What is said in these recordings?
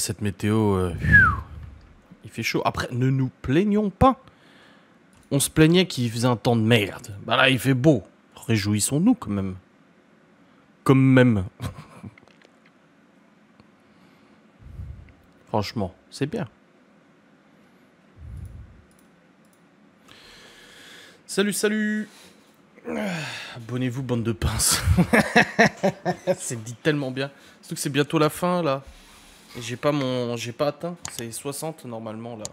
cette météo, euh, il fait chaud. Après, ne nous plaignons pas. On se plaignait qu'il faisait un temps de merde. Bah là, il fait beau. Réjouissons-nous quand même. Comme même. Franchement, c'est bien. Salut, salut Abonnez-vous, bande de pince. c'est dit tellement bien. Surtout que c'est bientôt la fin, là. J'ai pas mon. J'ai pas atteint. C'est 60 normalement là.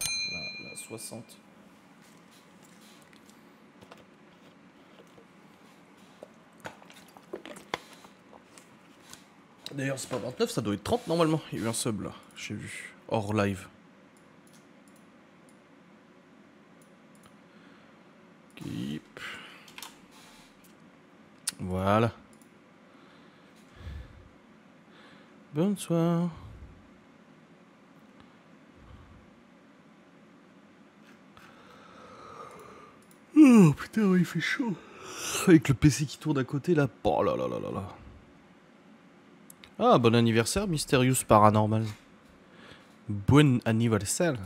La, 60. D'ailleurs, c'est pas 29, ça doit être 30 normalement. Il y a eu un sub là, j'ai vu. Hors live. Keep. Voilà. Bonsoir. il fait chaud. Avec le PC qui tourne à côté là. Oh là là là là là. Ah, bon anniversaire, Mysterious Paranormal. Bon anniversaire.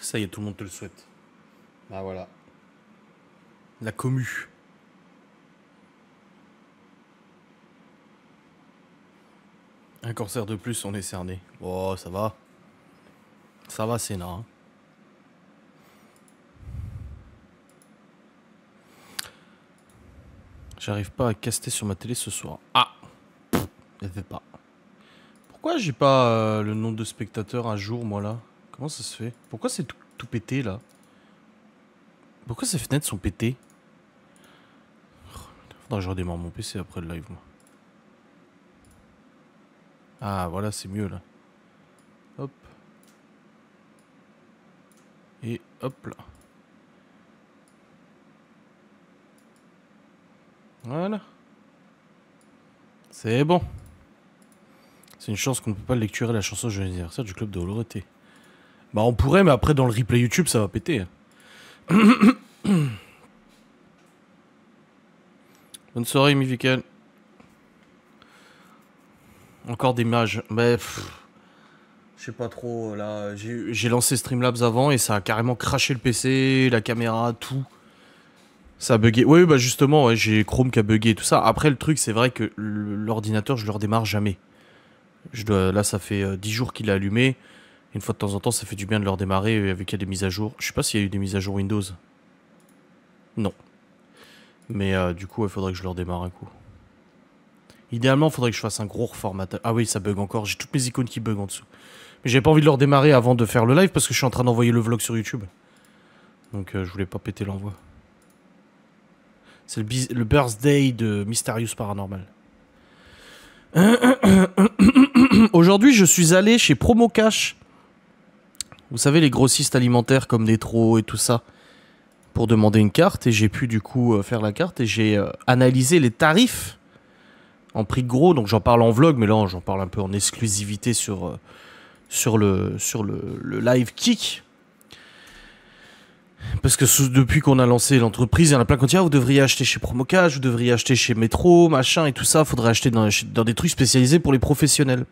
Ça y est, tout le monde te le souhaite. Bah voilà. La commu. Un corsaire de plus, on est cerné. Oh, ça va. Ça va, c'est J'arrive pas à caster sur ma télé ce soir. Ah Je fait pas. Pourquoi j'ai pas euh, le nombre de spectateurs un jour, moi, là Comment ça se fait Pourquoi c'est tout, tout, pété, là Pourquoi ces fenêtres sont pétées Faudra que je redémarre mon PC après le live, moi. Ah, voilà, c'est mieux, là. Et hop là. Voilà. C'est bon. C'est une chance qu'on ne peut pas lecturer la chanson jeune anniversaire du club de Holoreté. Bah on pourrait, mais après dans le replay YouTube, ça va péter. Hein. Bonne soirée, Mivikel. Encore des mages. Bref. Je sais pas trop, euh, là, euh, j'ai lancé Streamlabs avant et ça a carrément craché le PC, la caméra, tout. Ça a bugué. Oui, bah justement, j'ai Chrome qui a bugué et tout ça. Après, le truc, c'est vrai que l'ordinateur, je le redémarre jamais. là, ça fait 10 euh, jours qu'il est allumé. Une fois de temps en temps, ça fait du bien de le redémarrer avec des mises à jour. Je sais pas s'il y a eu des mises à jour Windows. Non. Mais du coup, il faudrait que je le redémarre un coup. Idéalement, il faudrait que je fasse un gros reformatage. Ah oui, ça bug encore. J'ai toutes mes icônes qui bug en dessous. Mais j'avais pas envie de le redémarrer avant de faire le live parce que je suis en train d'envoyer le vlog sur YouTube. Donc euh, je voulais pas péter l'envoi. C'est le, le, birthday de Mysterious Paranormal. Aujourd'hui, je suis allé chez Promo Cash. Vous savez, les grossistes alimentaires comme Netro et tout ça, pour demander une carte. Et j'ai pu du coup euh, faire la carte et j'ai euh, analysé les tarifs en prix gros. Donc j'en parle en vlog, mais là j'en parle un peu en exclusivité sur, sur le, sur le, live kick. Parce que depuis qu'on a lancé l'entreprise, il y en a plein qui ont ah, vous devriez acheter chez Promocage, vous devriez acheter chez Métro, machin et tout ça, faudrait acheter dans, des trucs spécialisés pour les professionnels.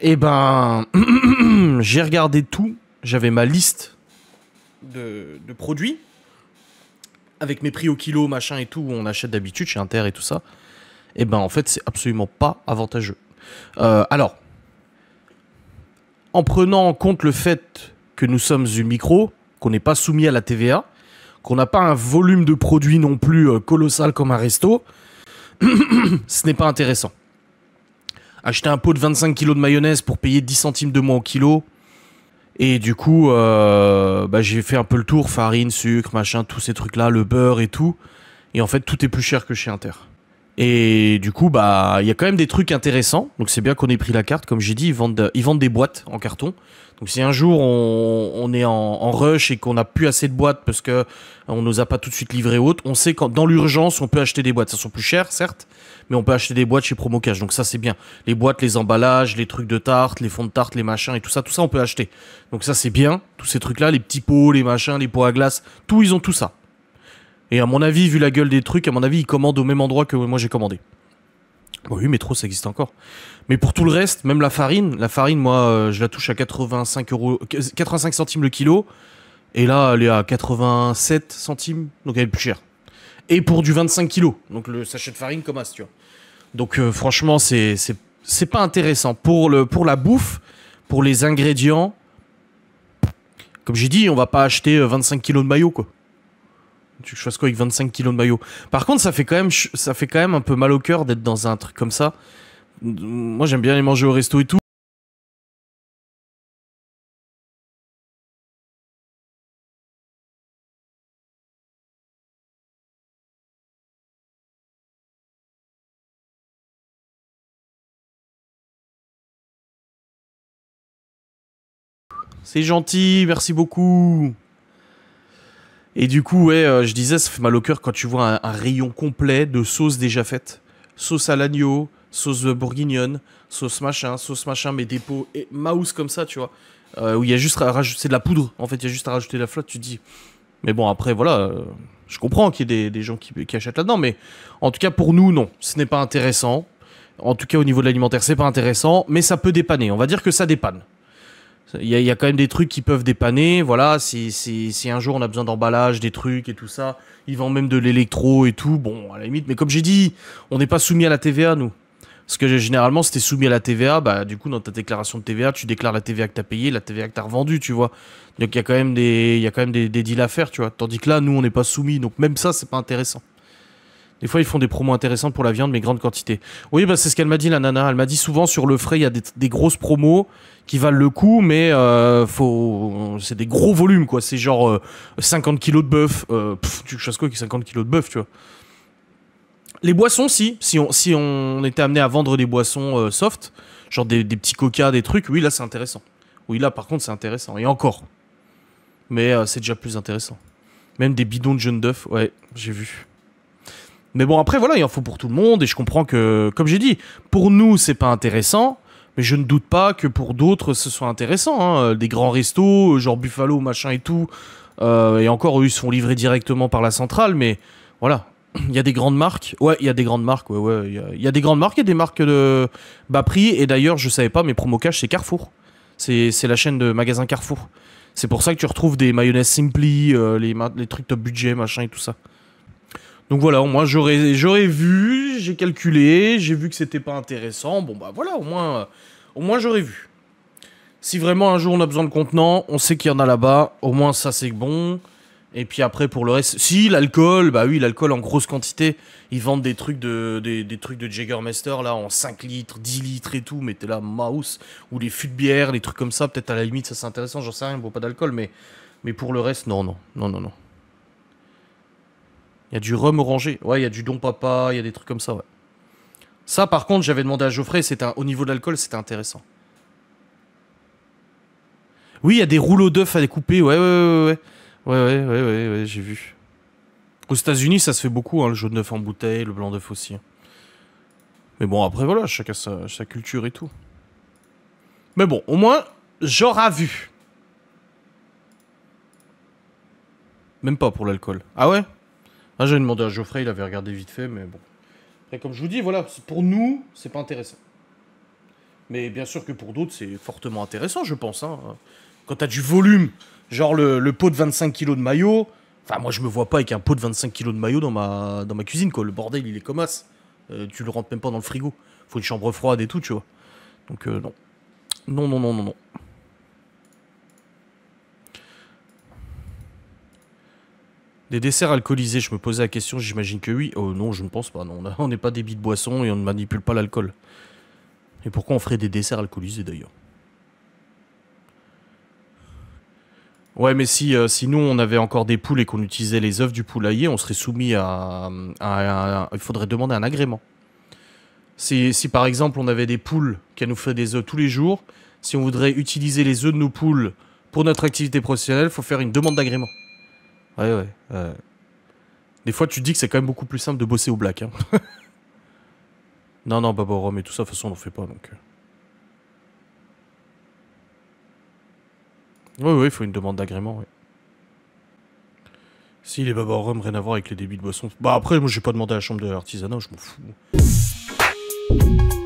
Et eh ben, j'ai regardé tout, j'avais ma liste de, produits, avec mes prix au kilo, machin et tout, où on achète d'habitude chez Inter et tout ça. Et eh ben, en fait, c'est absolument pas avantageux. Euh, alors, en prenant en compte le fait que nous sommes une micro, qu'on n'est pas soumis à la TVA, qu'on n'a pas un volume de produits non plus euh, colossal comme un resto, ce n'est pas intéressant. Acheter un pot de 25 kg de mayonnaise pour payer 10 centimes de moins au kilo, et du coup, euh, bah, j'ai fait un peu le tour, farine, sucre, machin, tous ces trucs-là, le beurre et tout. Et en fait, tout est plus cher que chez Inter. Et du coup, bah, il y a quand même des trucs intéressants. Donc c'est bien qu'on ait pris la carte. Comme j'ai dit, ils vendent, ils vendent des boîtes en carton. Donc si un jour on, est en, en, rush et qu'on n'a plus assez de boîtes parce que on nous a pas tout de suite livré autre, on sait quand dans l'urgence on peut acheter des boîtes. Ça sont plus chères certes, mais on peut acheter des boîtes chez Promocage. Donc ça c'est bien. Les boîtes, les emballages, les trucs de tarte, les fonds de tarte, les machins et tout ça, tout ça on peut acheter. Donc ça c'est bien. Tous ces trucs là, les petits pots, les machins, les pots à glace, tout ils ont tout ça. Et à mon avis, vu la gueule des trucs, à mon avis, ils commandent au même endroit que moi j'ai commandé. Bon, oui, trop, ça existe encore. Mais pour tout le reste, même la farine, la farine, moi, euh, je la touche à 85 euros, 85 centimes le kilo. Et là, elle est à 87 centimes, donc elle est plus chère. Et pour du 25 kilos, donc le sachet de farine comme as, tu vois. Donc euh, franchement, c'est pas intéressant. Pour, le, pour la bouffe, pour les ingrédients, comme j'ai dit, on va pas acheter 25 euh, kilos de maillot, quoi tu choisis quoi avec 25 kilos de maillot Par contre, ça fait quand même, ça fait quand même un peu mal au cœur d'être dans un truc comme ça. Moi, j'aime bien aller manger au resto et tout. C'est gentil, merci beaucoup. Et du coup, ouais, euh, je disais, ça fait mal au cœur quand tu vois un, rayon complet de sauces déjà faites. Sauce à l'agneau, sauce bourguignonne, sauce machin, sauce machin, mais des pots et mouse comme ça, tu vois. Euh, où il y a juste à rajouter, c'est de la poudre, en fait, il y a juste à rajouter de la flotte, tu te dis. Mais bon, après, voilà, euh, je comprends qu'il y ait des, gens qui, achètent là-dedans, mais en tout cas, pour nous, non, ce n'est pas intéressant. En tout cas, au niveau de l'alimentaire, c'est pas intéressant, mais ça peut dépanner. On va dire que ça dépanne. Il y, a quand même des trucs qui peuvent dépanner. Voilà, si, si, si un jour on a besoin d'emballage, des trucs et tout ça, ils vendent même de l'électro et tout. Bon, à la limite, mais comme j'ai dit, on n'est pas soumis à la TVA, nous. Parce que généralement, si t'es soumis à la TVA, bah, du coup, dans ta déclaration de TVA, tu déclares la TVA que t'as payée, la TVA que t'as revendue, tu vois. Donc, il y a quand même des, y a quand même des deals à faire, tu vois. Tandis que là, nous, on n'est pas soumis. Donc, même ça, c'est pas intéressant. Des fois, ils font des promos intéressantes pour la viande, mais grande quantité. Oui, bah, c'est ce qu'elle m'a dit, la nana. Elle m'a dit souvent sur le frais, il y a des, grosses promos qui valent le coup, mais euh, faut... c'est des gros volumes, quoi. C'est genre 50 euh, kilos de bœuf. tu chasses quoi avec 50 kilos de bœuf, tu vois. Les boissons, si. Si on, si on était amené à vendre des boissons euh, soft, genre des, petits coca, des trucs, oui, là, c'est intéressant. Oui, là, par contre, c'est intéressant. Et encore. Mais c'est déjà plus intéressant. Même des bidons de jeunes d'œufs. ouais, j'ai vu. Mais bon, après, voilà, il en faut pour tout le monde. Et je comprends que, comme j'ai dit, pour nous, c'est pas intéressant. Mais je ne doute pas que pour d'autres, ce soit intéressant. Hein. Des grands restos, genre Buffalo, machin et tout. Euh, et encore, eux, ils font livrer directement par la centrale. Mais voilà, il y a des grandes marques. Ouais, il y a des grandes marques. Ouais, Il y, a, des grandes marques, et des marques de bas prix. Et d'ailleurs, je savais pas, mais promo cash, c'est Carrefour. C'est la chaîne de magasin Carrefour. C'est pour ça que tu retrouves des mayonnaises Simply, euh, les, les trucs top budget, machin et tout ça. Donc voilà, moi j'aurais j'aurais vu, j'ai calculé, j'ai vu que c'était pas intéressant. Bon bah voilà, au moins au moins j'aurais vu. Si vraiment un jour on a besoin de contenant, on sait qu'il y en a là-bas, au moins ça c'est bon. Et puis après pour le reste, si l'alcool, bah oui, l'alcool en grosse quantité, ils vendent des trucs de des, trucs de Jägermeister là en 5 litres, 10 litres et tout, mais t'es là mouse ou les fûts de bière, les trucs comme ça, peut-être à la limite ça c'est intéressant, j'en sais rien, bon pas d'alcool mais mais pour le reste non non, non non non. Il y a du rhum orangé. Ouais, il y a du Don Papa, il y a des trucs comme ça, ouais. Ça, par contre, j'avais demandé à Geoffrey, un... au niveau de l'alcool, c'était intéressant. Oui, il y a des rouleaux d'œufs à découper, ouais, ouais, ouais, ouais. Ouais, ouais, ouais, ouais, j'ai vu. Aux États-Unis, ça se fait beaucoup, hein, le jaune d'œuf en bouteille, le blanc d'œuf aussi. Hein. Mais bon, après, voilà, chacun sa, sa culture et tout. Mais bon, au moins, j'aurai vu. Même pas pour l'alcool. Ah ouais ah, J'avais demandé à Geoffrey, il avait regardé vite fait, mais bon. comme je vous dis, voilà, pour nous, c'est pas intéressant. Mais bien sûr que pour d'autres, c'est fortement intéressant, je pense. Hein. Quand t'as du volume, genre le, pot de 25 kg de maillot, enfin moi je me vois pas avec un pot de 25 kg de maillot dans ma, dans ma cuisine, quoi. Le bordel, il est comme as. Euh, tu le rentres même pas dans le frigo. Faut une chambre froide et tout, tu vois. Donc euh, non. Non, non, non, non, non. Des desserts alcoolisés, je me posais la question, j'imagine que oui. Oh non, je ne pense pas, non. On n'est pas débit de boisson et on ne manipule pas l'alcool. Et pourquoi on ferait des desserts alcoolisés d'ailleurs Ouais, mais euh, si, nous on avait encore des poules et qu'on utilisait les œufs du poulailler, on serait soumis à. Il faudrait demander un agrément. Si, si, par exemple on avait des poules qui nous feraient des œufs tous les jours, si on voudrait utiliser les œufs de nos poules pour notre activité professionnelle, il faut faire une demande d'agrément. Ouais, ouais, Des fois, tu dis que c'est quand même beaucoup plus simple de bosser au black. Hein. non, non, Baba Rome et tout ça, de toute façon, on n'en fait pas donc. Euh. Oui, il faut une demande d'agrément, Si, les au rien à voir avec les débits de boissons. Bah après, moi, j'ai pas demandé à la chambre de l'artisanat, je m'en fous.